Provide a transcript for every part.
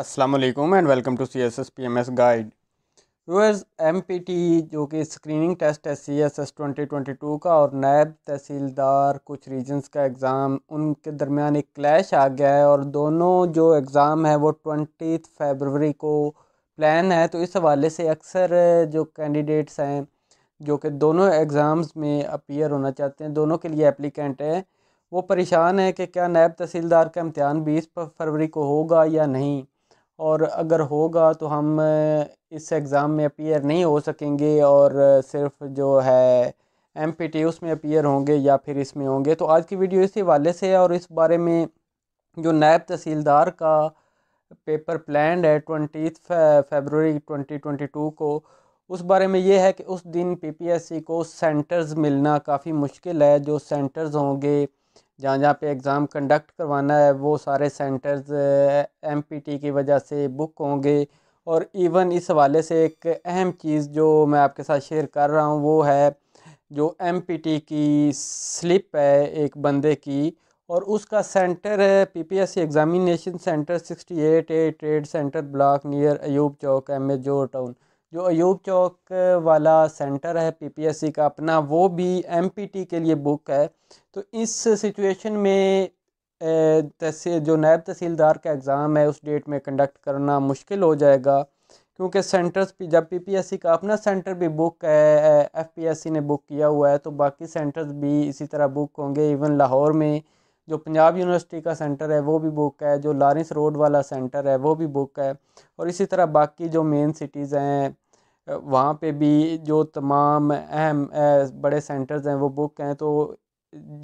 Aslam and welcome to C S S P M S guide U S M P T जो कि screening test है C S S twenty twenty two का और नायब तहसीलदार कुछ regions का एग्ज़ाम उनके दरमियान एक क्लैश आ गया है और दोनों जो एग्ज़ाम है वो ट्वेंटी फेबरवरी को प्लान है तो इस हवाले से अक्सर जो कैंडिडेट्स हैं जो कि दोनों एग्ज़ाम्स में अपीयर होना चाहते हैं दोनों के लिए एप्लीकेंट हैं वो परेशान है कि क्या नायब तहसीलदार का इम्तहान बीस फरवरी को होगा या नहीं और अगर होगा तो हम इस एग्ज़ाम में अपीयर नहीं हो सकेंगे और सिर्फ जो है एम पी टी उसमें अपीयर होंगे या फिर इसमें होंगे तो आज की वीडियो इसी हवाले से है और इस बारे में जो नायब तहसीलदार का पेपर प्लान है twenty February twenty twenty two को उस बारे में ये है कि उस दिन पी पी एस सी को सेंटर्स मिलना काफ़ी मुश्किल है जो सेंटर्स होंगे जहाँ जहाँ पे एग्ज़ाम कंडक्ट करवाना है वो सारे सेंटर्स एमपीटी की वजह से बुक होंगे और इवन इस हवाले से एक अहम चीज़ जो मैं आपके साथ शेयर कर रहा हूँ वो है जो एमपीटी की स्लिप है एक बंदे की और उसका सेंटर है PPSC examination centre sixty eight A trade centre block near Ayub Chowk M A Johar town जो अयूब चौक वाला सेंटर है पीपीएससी का अपना वो भी एमपीटी के लिए बुक है तो इस सिचुएशन में तहसील जो नायब तहसीलदार का एग्ज़ाम है उस डेट में कंडक्ट करना मुश्किल हो जाएगा क्योंकि सेंटर्स भी जब पीपीएससी का अपना सेंटर भी बुक है एफपीएससी ने बुक किया हुआ है तो बाकी सेंटर्स भी इसी तरह बुक होंगे इवन लाहौर में जो पंजाब यूनिवर्सिटी का सेंटर है वो भी बुक है जो लारेंस रोड वाला सेंटर है वो भी बुक है और इसी तरह बाकी जो मेन सिटीज़ हैं वहाँ पे भी जो तमाम अहम बड़े सेंटर्स हैं वो बुक हैं तो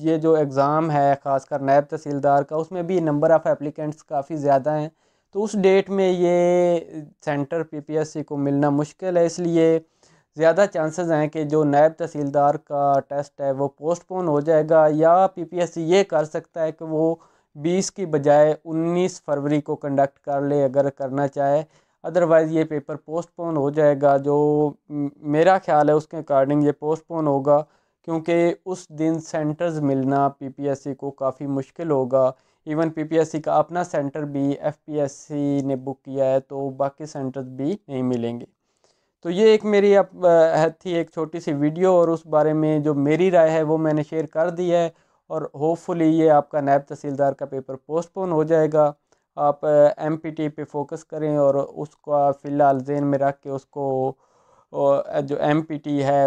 ये जो एग्ज़ाम है ख़ासकर नायब तहसीलदार का उसमें भी नंबर ऑफ़ एप्लीकेंट्स काफ़ी ज़्यादा हैं तो उस डेट में ये सेंटर पीपीएससी को मिलना मुश्किल है इसलिए ज़्यादा चांसेस हैं कि जो नायब तहसीलदार का टेस्ट है वो पोस्टपोन हो जाएगा या पीपीएससी ये कर सकता है कि वो बीस की बजाय उन्नीस फरवरी को कंडक्ट कर ले अगर करना चाहे अदरवाइज़ ये पेपर पोस्टपोन हो जाएगा जो मेरा ख्याल है उसके अकॉर्डिंग ये पोस्टपोन होगा क्योंकि उस दिन सेंटर्स मिलना पीपीएससी को काफ़ी मुश्किल होगा इवन पीपीएससी का अपना सेंटर भी एफपीएससी ने बुक किया है तो बाकी सेंटर्स भी नहीं मिलेंगे तो ये एक मेरी अप, थी एक छोटी सी वीडियो और उस बारे में जो मेरी राय है वो मैंने शेयर कर दी है और होपफुली ये आपका नायब तहसीलदार का पेपर पोस्टपोन हो जाएगा आप एम पी टी पे फोकस करें और उसका फ़िलहाल जेन में रख के उसको जो एम पी टी है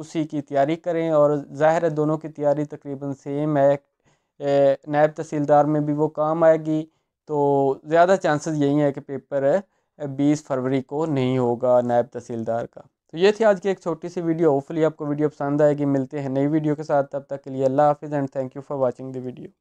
उसी की तैयारी करें और ज़ाहिर है दोनों की तैयारी तकरीबन सेम है नायब तहसीलदार में भी वो काम आएगी तो ज़्यादा चांसेस यही है कि पेपर बीस फरवरी को नहीं होगा नायब तहसीलदार का तो ये थी आज की एक छोटी सी वीडियो होपफुली आपको वीडियो पसंद आएगी मिलते हैं नई वीडियो के साथ तब तक के लिए अल्लाह हाफिज़ and thank you for watching the video